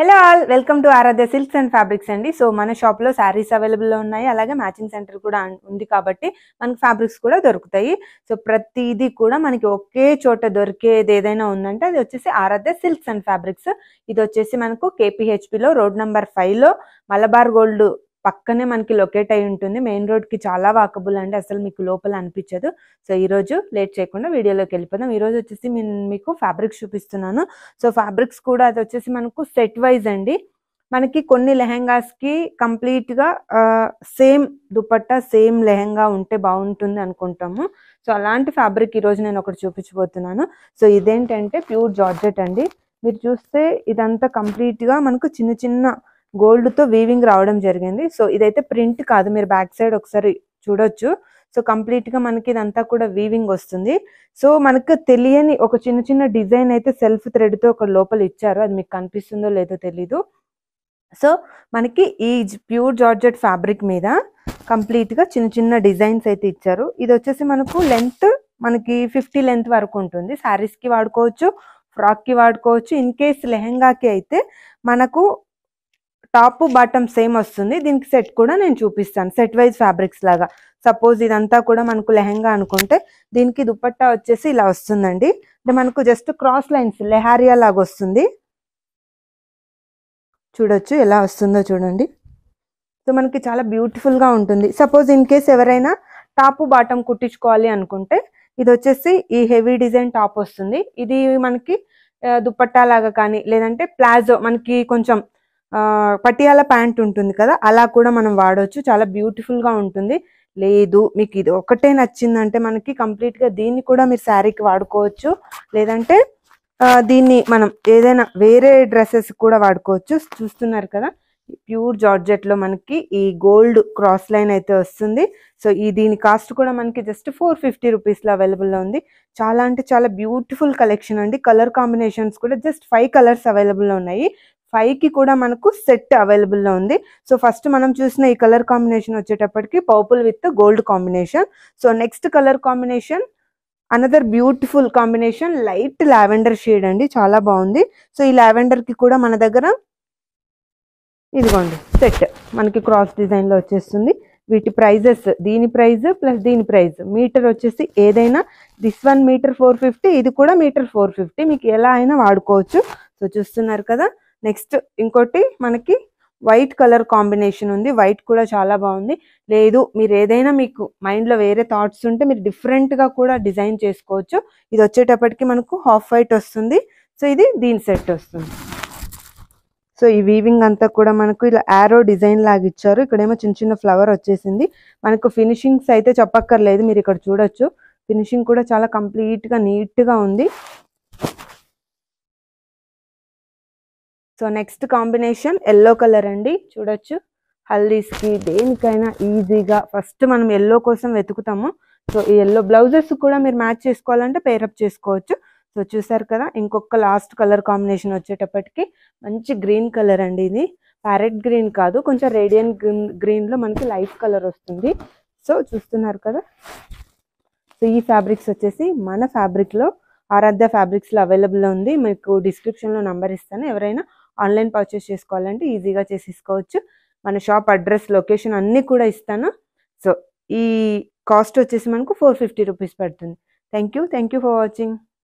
hello all welcome to Aradhya silks and fabrics అండి so మన షాప్లో శారీస్ అవైలబుల్లో ఉన్నాయి అలాగే మ్యాచింగ్ సెంటర్ కూడా ఉంది కాబట్టి మనకి ఫ్యాబ్రిక్స్ కూడా దొరుకుతాయి సో ప్రతిదీ కూడా మనకి ఒకే చోట దొరికేది ఏదైనా ఉందంటే అది వచ్చేసి ఆరాధ్య సిల్క్స్ అండ్ ఫ్యాబ్రిక్స్ ఇది వచ్చేసి మనకు కేపీహెచ్పిలో రోడ్ నెంబర్ ఫైవ్లో మలబార్ గోల్డ్ పక్కనే మనకి లొకేట్ అయి ఉంటుంది మెయిన్ రోడ్కి చాలా వాకబుల్ అండి అసలు మీకు లోపల అనిపించదు సో ఈరోజు లేట్ చేయకుండా వీడియోలోకి వెళ్ళిపోదాం ఈరోజు వచ్చేసి మీకు ఫ్యాబ్రిక్స్ చూపిస్తున్నాను సో ఫ్యాబ్రిక్స్ కూడా అది వచ్చేసి మనకు సెట్ వైజ్ అండి మనకి కొన్ని లెహెంగాస్కి కంప్లీట్గా సేమ్ దుపట్టా సేమ్ లెహెంగా ఉంటే బాగుంటుంది అనుకుంటాము సో అలాంటి ఫ్యాబ్రిక్ ఈరోజు నేను ఒకటి చూపించబోతున్నాను సో ఇదేంటంటే ప్యూర్ జార్జెట్ అండి మీరు చూస్తే ఇదంతా కంప్లీట్గా మనకు చిన్న చిన్న గోల్డ్తో వీవింగ్ రావడం జరిగింది సో ఇదైతే ప్రింట్ కాదు మీరు బ్యాక్ సైడ్ ఒకసారి చూడొచ్చు సో కంప్లీట్గా మనకి ఇదంతా కూడా వీవింగ్ వస్తుంది సో మనకు తెలియని ఒక చిన్న చిన్న డిజైన్ అయితే సెల్ఫ్ థ్రెడ్తో ఒక లోపల ఇచ్చారు అది మీకు కనిపిస్తుందో లేదో తెలీదు సో మనకి ఈ ప్యూర్ జార్జెట్ ఫ్యాబ్రిక్ మీద కంప్లీట్గా చిన్న చిన్న డిజైన్స్ అయితే ఇచ్చారు ఇది వచ్చేసి మనకు లెంత్ మనకి ఫిఫ్టీ లెంత్ వరకు ఉంటుంది శారీస్కి వాడుకోవచ్చు ఫ్రాక్కి వాడుకోవచ్చు ఇన్ కేస్ లెహెంగాకి అయితే మనకు టాప్ బాటమ్ సేమ్ వస్తుంది దీనికి సెట్ కూడా నేను చూపిస్తాను సెట్ వైజ్ ఫ్యాబ్రిక్స్ లాగా సపోజ్ ఇదంతా కూడా మనకు లెహంగా అనుకుంటే దీనికి దుపట్టా వచ్చేసి ఇలా వస్తుందండి అంటే మనకు జస్ట్ క్రాస్ లైన్స్ లెహారియా లాగా వస్తుంది చూడొచ్చు ఎలా వస్తుందో చూడండి సో మనకి చాలా బ్యూటిఫుల్గా ఉంటుంది సపోజ్ ఇన్ కేస్ ఎవరైనా టాప్ బాటమ్ కుట్టించుకోవాలి అనుకుంటే ఇది వచ్చేసి ఈ హెవీ డిజైన్ టాప్ వస్తుంది ఇది మనకి దుపట్టా లాగా కానీ లేదంటే ప్లాజో మనకి కొంచెం పటియాల ప్యాంట్ ఉంటుంది కదా అలా కూడా మనం వాడవచ్చు చాలా బ్యూటిఫుల్గా ఉంటుంది లేదు మీకు ఇది ఒకటే నచ్చిందంటే మనకి కంప్లీట్గా దీన్ని కూడా మీరు శారీకి వాడుకోవచ్చు లేదంటే దీన్ని మనం ఏదైనా వేరే డ్రెస్సెస్ కూడా వాడుకోవచ్చు చూస్తున్నారు కదా ప్యూర్ జార్జెట్లో మనకి ఈ గోల్డ్ క్రాస్ లైన్ అయితే వస్తుంది సో ఈ దీని కాస్ట్ కూడా మనకి జస్ట్ ఫోర్ ఫిఫ్టీ రూపీస్లో అవైలబుల్లో ఉంది చాలా అంటే చాలా బ్యూటిఫుల్ కలెక్షన్ అండి కలర్ కాంబినేషన్స్ కూడా జస్ట్ ఫైవ్ కలర్స్ అవైలబుల్లో ఉన్నాయి ఫైవ్కి కూడా మనకు సెట్ అవైలబుల్లో ఉంది సో ఫస్ట్ మనం చూసిన ఈ కలర్ కాంబినేషన్ వచ్చేటప్పటికి purple with gold combination so next colour combination another beautiful combination light lavender shade అండి చాలా బాగుంది సో ఈ లావెండర్ కి కూడా మన దగ్గర ఇదిగోండి సెట్ మనకి క్రాస్ డిజైన్లో వచ్చేస్తుంది వీటి ప్రైజెస్ దీని ప్రైజ్ ప్లస్ దీని ప్రైజ్ మీటర్ వచ్చేసి ఏదైనా this one metre four fifty ఇది కూడా మీటర్ ఫోర్ ఫిఫ్టీ మీకు ఎలా అయినా వాడుకోవచ్చు సో చూస్తున్నారు కదా నెక్స్ట్ ఇంకోటి మనకి వైట్ కలర్ కాంబినేషన్ ఉంది వైట్ కూడా చాలా బాగుంది లేదు మీరు ఏదైనా మీకు మైండ్లో వేరే థాట్స్ ఉంటే మీరు డిఫరెంట్గా కూడా డిజైన్ చేసుకోవచ్చు ఇది వచ్చేటప్పటికి మనకు హాఫ్ వైట్ వస్తుంది సో ఇది దీని సెట్ వస్తుంది సో ఈ వీవింగ్ అంతా కూడా మనకు ఇలా యారో డిజైన్ లాగా ఇచ్చారు ఇక్కడేమో చిన్న చిన్న ఫ్లవర్ వచ్చేసింది మనకు ఫినిషింగ్స్ అయితే చెప్పక్కర్లేదు మీరు ఇక్కడ చూడొచ్చు ఫినిషింగ్ కూడా చాలా కంప్లీట్గా నీట్గా ఉంది so next combination yellow colour అండి చూడొచ్చు హల్దీస్కి దేనికైనా ఈజీగా ఫస్ట్ మనం ఎల్లో కోసం వెతుకుతాము సో ఈ ఎల్లో బ్లౌజెస్ కూడా మీరు మ్యాచ్ చేసుకోవాలంటే పేరప్ చేసుకోవచ్చు సో చూసారు కదా ఇంకొక లాస్ట్ కలర్ కాంబినేషన్ వచ్చేటప్పటికి మంచి గ్రీన్ కలర్ అండి ఇది ప్యారెట్ గ్రీన్ కాదు కొంచెం రేడియన్ గ్రీన్ గ్రీన్లో మనకి లైట్ కలర్ వస్తుంది సో చూస్తున్నారు కదా సో ఈ ఫ్యాబ్రిక్స్ వచ్చేసి మన ఫ్యాబ్రిక్లో ఆరాధ్య ఫ్యాబ్రిక్స్లో అవైలబుల్లో ఉంది మీకు డిస్క్రిప్షన్లో నంబర్ ఇస్తాను ఎవరైనా ఆన్లైన్ పర్చేస్ చేసుకోవాలంటే ఈజీగా చేసేసుకోవచ్చు మన షాప్ అడ్రస్ లొకేషన్ అన్నీ కూడా ఇస్తాను సో ఈ కాస్ట్ వచ్చేసి మనకు ఫోర్ ఫిఫ్టీ రూపీస్ పడుతుంది thank you thank you for watching